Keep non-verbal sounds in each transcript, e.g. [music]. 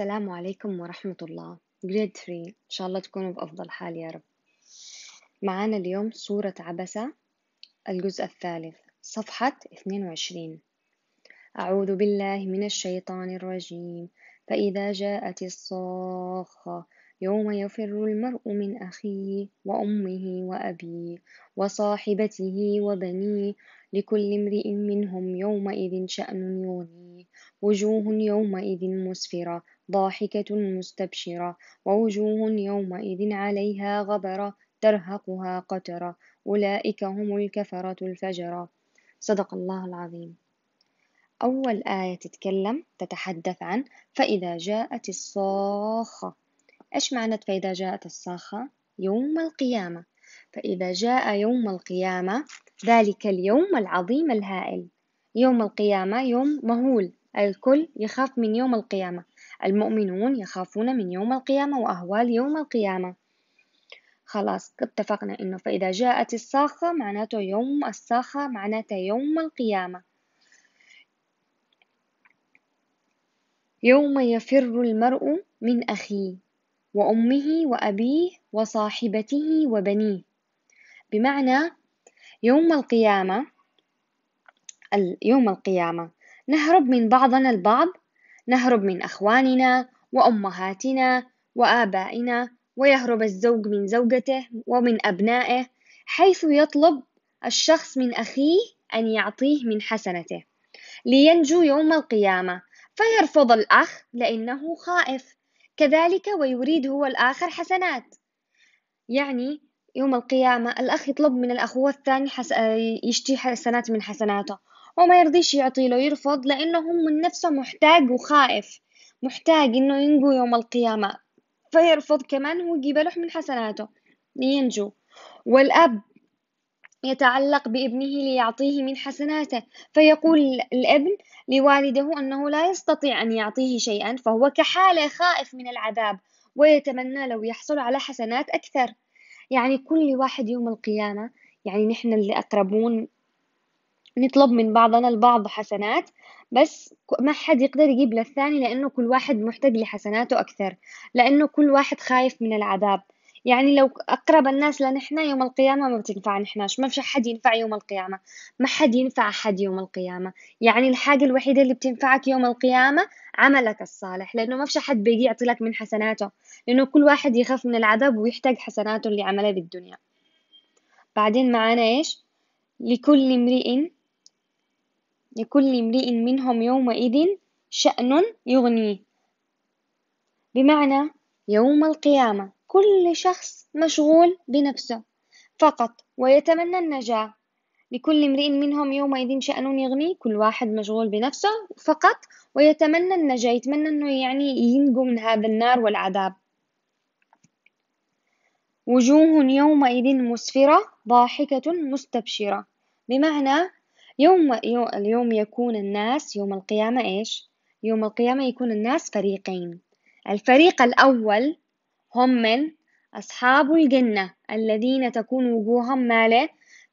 السلام عليكم ورحمة الله جريد 3 إن شاء الله تكونوا بأفضل حال يا رب معانا اليوم سورة عبسة الجزء الثالث صفحة 22 أعوذ بالله من الشيطان الرجيم فإذا جاءت الصاخة يوم يفر المرء من أخيه وأمه وأبيه وصاحبته وبنيه لكل امرئ منهم يومئذ شأن يغنيه وجوه يومئذ مسفرة ضاحكة مستبشرة ووجوه يومئذ عليها غبرة ترهقها قترة أولئك هم الكفرة الفجرة صدق الله العظيم أول آية تتكلم تتحدث عن فإذا جاءت الصاخة إيش معنى فإذا جاءت الصاخة يوم القيامة فإذا جاء يوم القيامة ذلك اليوم العظيم الهائل يوم القيامة يوم مهول الكل يخاف من يوم القيامة المؤمنون يخافون من يوم القيامة وأهوال يوم القيامة خلاص اتفقنا إنه فإذا جاءت الصاخة معناته يوم الصاخة معناته يوم القيامة يوم يفر المرء من أخيه وأمه وأبيه وصاحبته وبنيه بمعنى يوم القيامة يوم القيامة نهرب من بعضنا البعض نهرب من أخواننا وأمهاتنا وآبائنا ويهرب الزوج من زوجته ومن أبنائه حيث يطلب الشخص من أخيه أن يعطيه من حسنته لينجو يوم القيامة فيرفض الأخ لأنه خائف كذلك ويريد هو الآخر حسنات يعني يوم القيامة الأخ يطلب من الأخوة الثاني حس... يشتي حسنات من حسناته وما يرضيش يعطي له يرفض لأنه هو من نفسه محتاج وخائف محتاج إنه ينجو يوم القيامة فيرفض كمان هو يجيب له من حسناته لينجو والأب يتعلق بابنه ليعطيه من حسناته فيقول الابن لوالده انه لا يستطيع ان يعطيه شيئا فهو كحاله خائف من العذاب ويتمنى لو يحصل على حسنات اكثر يعني كل واحد يوم القيامه يعني نحن اللي اقربون نطلب من بعضنا البعض حسنات بس ما حد يقدر يجيب للثاني لأنه كل واحد محتاج لحسناته أكثر لأنه كل واحد خايف من العذاب يعني لو أقرب الناس لنحنا يوم القيامة ما بتنفع نحناش ما فيش حد ينفع يوم القيامة ما حد ينفع حد يوم القيامة يعني الحاجة الوحيدة اللي بتنفعك يوم القيامة عملك الصالح لأنه ما فيش حد بيجي يعطي لك من حسناته لأنه كل واحد يخاف من العذاب ويحتاج حسناته اللي عملها بالدنيا بعدين معانا إيش لكل امرئ لكل امرئ منهم يومئذ شأن يغنيه بمعنى يوم القيامة كل شخص مشغول بنفسه فقط ويتمنى النجاة لكل امرئ منهم يومئذ شأن يغني كل واحد مشغول بنفسه فقط ويتمنى النجاة يتمنى أنه يعني ينجو من هذا النار والعذاب وجوه يومئذ مسفرة ضاحكة مستبشرة بمعنى يوم اليوم يكون الناس يوم القيامة إيش؟ يوم القيامة يكون الناس فريقين الفريق الأول هم من أصحاب الجنة الذين تكون وجوههم مالة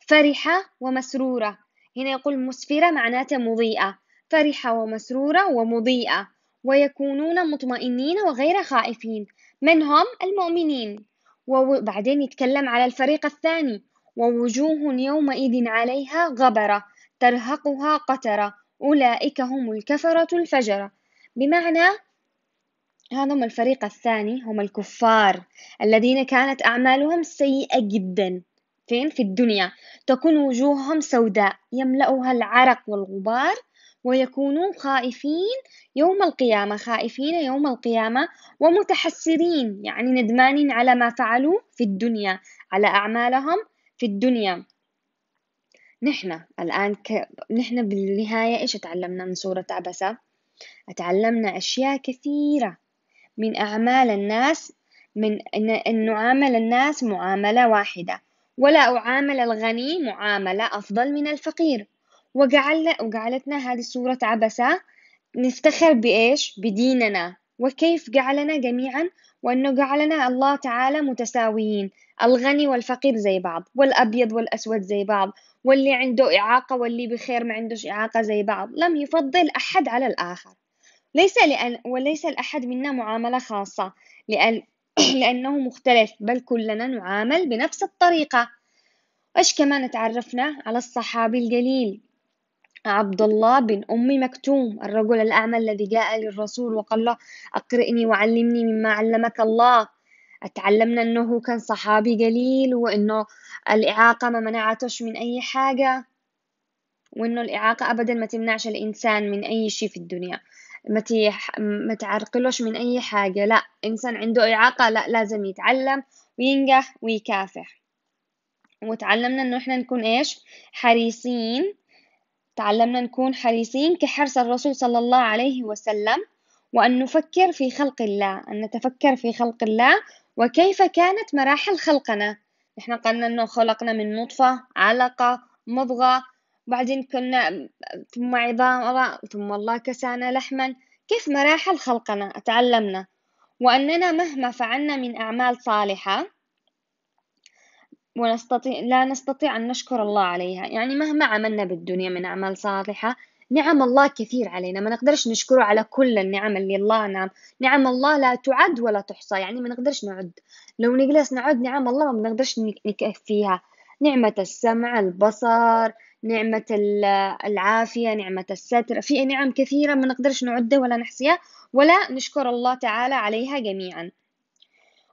فرحة ومسرورة هنا يقول مسفرة معناته مضيئة فرحة ومسرورة ومضيئة ويكونون مطمئنين وغير خائفين من هم المؤمنين وبعدين يتكلم على الفريق الثاني ووجوه يومئذ عليها غبرة ترهقها قترة أولئك هم الكفرة الفجرة بمعنى هذا هم الفريق الثاني هم الكفار الذين كانت أعمالهم سيئة جدا فين في الدنيا تكون وجوههم سوداء يملأها العرق والغبار ويكونون خائفين يوم القيامة خائفين يوم القيامة ومتحسرين يعني ندمانين على ما فعلوا في الدنيا على أعمالهم في الدنيا نحن الآن ك... نحن بالنهاية إيش تعلمنا من سورة عبسة؟ تعلمنا أشياء كثيرة من أعمال الناس من أن نعامل الناس معاملة واحدة ولا أعامل الغني معاملة أفضل من الفقير وجعلنا وجعلتنا هذه الصورة عبسة نفتخر بإيش؟ بديننا وكيف جعلنا جميعا وأنه جعلنا الله تعالى متساويين الغني والفقير زي بعض والأبيض والأسود زي بعض واللي عنده إعاقة واللي بخير ما عندوش إعاقة زي بعض لم يفضل أحد على الآخر ليس لأن وليس لأحد منا معاملة خاصة لأن [clears throat] لأنه مختلف بل كلنا نعامل بنفس الطريقة إيش كمان تعرفنا على الصحابي الجليل عبد الله بن أم مكتوم الرجل الأعمى الذي جاء للرسول وقال له أقرئني وعلمني مما علمك الله أتعلمنا أنه كان صحابي جليل وأنه الإعاقة ما منعتش من أي حاجة وأنه الإعاقة أبدا ما تمنعش الإنسان من أي شيء في الدنيا ما ما تعرقلوش من أي حاجة لا إنسان عنده إعاقة لا لازم يتعلم وينجح ويكافح وتعلمنا إنه إحنا نكون إيش حريصين تعلمنا نكون حريصين كحرص الرسول صلى الله عليه وسلم وأن نفكر في خلق الله أن نتفكر في خلق الله وكيف كانت مراحل خلقنا احنا قلنا أنه خلقنا من نطفة علقة مضغة وبعدين كنا ثم عظام ثم الله كسانا لحما كيف مراحل خلقنا تعلمنا وأننا مهما فعلنا من أعمال صالحة ونستطيع لا نستطيع أن نشكر الله عليها يعني مهما عملنا بالدنيا من أعمال صالحة نعم الله كثير علينا ما نقدرش نشكره على كل النعم اللي الله نعم نعم الله لا تعد ولا تحصى يعني ما نقدرش نعد لو نجلس نعد نعم الله ما بنقدرش نكفيها نعمة السمع البصر نعمة العافية نعمة الستر في نعم كثيرة ما نقدرش نعدها ولا نحصيها ولا نشكر الله تعالى عليها جميعا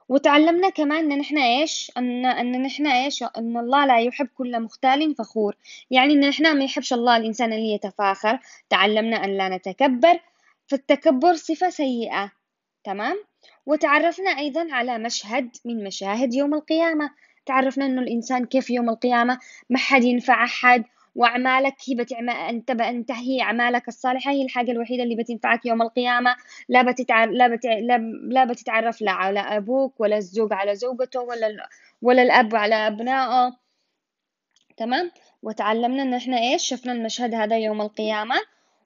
وتعلمنا كمان ان نحن ايش ان ان نحن ايش ان الله لا يحب كل مختال فخور يعني ان نحن ما يحبش الله الانسان اللي يتفاخر تعلمنا ان لا نتكبر فالتكبر صفة سيئة تمام وتعرفنا ايضا على مشهد من مشاهد يوم القيامة تعرفنا انه الانسان كيف يوم القيامة ما حد ينفع احد وأعمالك هي بتعم... أنت بأنتهي أعمالك الصالحة هي الحاجة الوحيدة اللي بتنفعك يوم القيامة لا بتتع... لا, بت... لا... لا بتتعرف لا على أبوك ولا الزوج على زوجته ولا ولا الأب على أبنائه تمام وتعلمنا إن إحنا إيش شفنا المشهد هذا يوم القيامة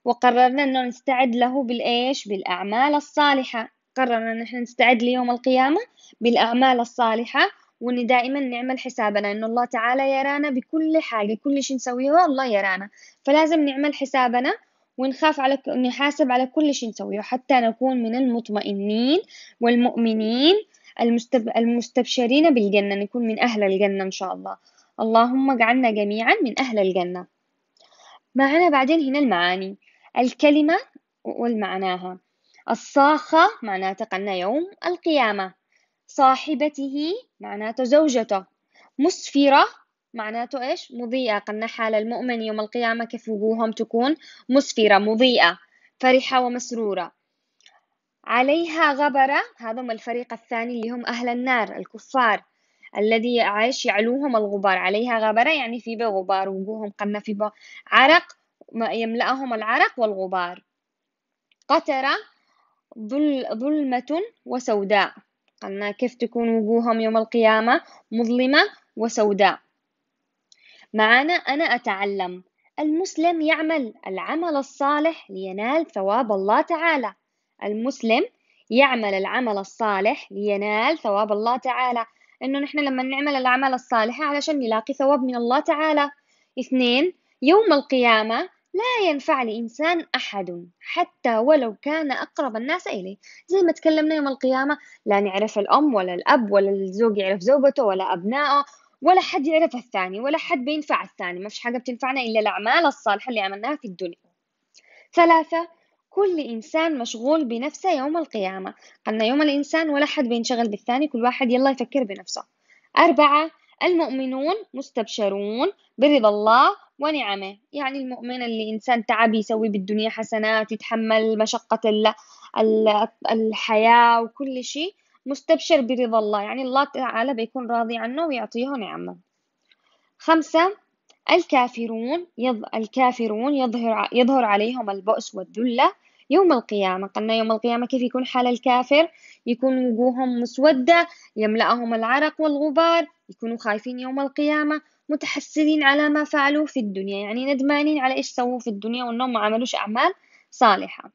وقررنا إنه نستعد له بالإيش بالأعمال الصالحة قررنا إن إحنا نستعد ليوم القيامة بالأعمال الصالحة وإن دائما نعمل حسابنا إنه الله تعالى يرانا بكل حاجة كل شيء نسويه الله يرانا فلازم نعمل حسابنا ونخاف على نحاسب على كل شيء نسويه حتى نكون من المطمئنين والمؤمنين المستب... المستبشرين بالجنة نكون من أهل الجنة إن شاء الله اللهم اجعلنا جميعا من أهل الجنة معنا بعدين هنا المعاني الكلمة والمعناها الصاخة معناها تقلنا يوم القيامة صاحبته معناته زوجته مسفرة معناته إيش مضيئة قلنا حال المؤمن يوم القيامة كيف وجوههم تكون مسفرة مضيئة فرحة ومسرورة عليها غبرة هذا هم الفريق الثاني اللي هم أهل النار الكفار الذي عايش يعلوهم الغبار عليها غبرة يعني في غبار وجوههم قلنا في عرق يملأهم العرق والغبار قترة ظلمة وسوداء قلنا كيف تكون وجوههم يوم القيامة مظلمة وسوداء معانا أنا أتعلم المسلم يعمل العمل الصالح لينال ثواب الله تعالى المسلم يعمل العمل الصالح لينال ثواب الله تعالى إنه نحن لما نعمل الأعمال الصالحة علشان نلاقي ثواب من الله تعالى اثنين يوم القيامة لا ينفع لإنسان أحد حتى ولو كان أقرب الناس إليه زي ما تكلمنا يوم القيامة لا نعرف الأم ولا الأب ولا الزوج يعرف زوجته ولا أبنائه ولا حد يعرف الثاني ولا حد بينفع الثاني ما فيش حاجة بتنفعنا إلا الأعمال الصالحة اللي عملناها في الدنيا ثلاثة كل إنسان مشغول بنفسه يوم القيامة قلنا يوم الإنسان ولا حد بينشغل بالثاني كل واحد يلا يفكر بنفسه أربعة المؤمنون مستبشرون برضا الله ونعمه يعني المؤمن اللي إنسان تعب يسوي بالدنيا حسنات يتحمل مشقة الحياة وكل شيء مستبشر برضا الله يعني الله تعالى بيكون راضي عنه ويعطيه نعمه خمسة الكافرون يظ... الكافرون يظهر يظهر عليهم البؤس والذلة يوم القيامة قلنا يوم القيامة كيف يكون حال الكافر يكون وجوههم مسودة يملأهم العرق والغبار يكونوا خايفين يوم القيامة متحسرين على ما فعلوا في الدنيا يعني ندمانين على إيش سووا في الدنيا وإنهم ما عملوش أعمال صالحة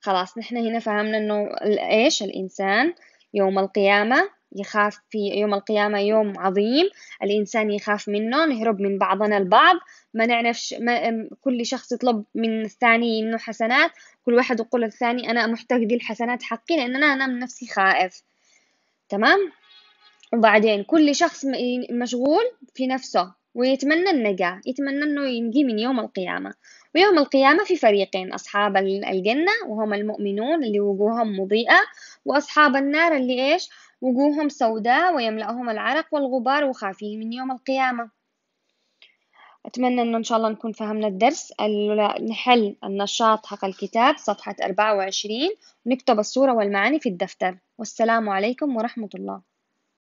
خلاص نحن هنا فهمنا إنه إيش الإنسان يوم القيامة يخاف في يوم القيامة يوم عظيم الإنسان يخاف منه نهرب من بعضنا البعض ما نعرفش ما كل شخص يطلب من الثاني إنه حسنات كل واحد يقول للثاني أنا محتاج دي الحسنات حقي لأن أنا من نفسي خائف تمام وبعدين كل شخص مشغول في نفسه ويتمنى النجاة يتمنى أنه ينجي من يوم القيامة ويوم القيامة في فريقين أصحاب الجنة وهم المؤمنون اللي وجوههم مضيئة وأصحاب النار اللي إيش وجوههم سوداء ويملأهم العرق والغبار وخافين من يوم القيامة أتمنى أنه إن شاء الله نكون فهمنا الدرس نحل النشاط حق الكتاب صفحة 24 ونكتب الصورة والمعاني في الدفتر والسلام عليكم ورحمة الله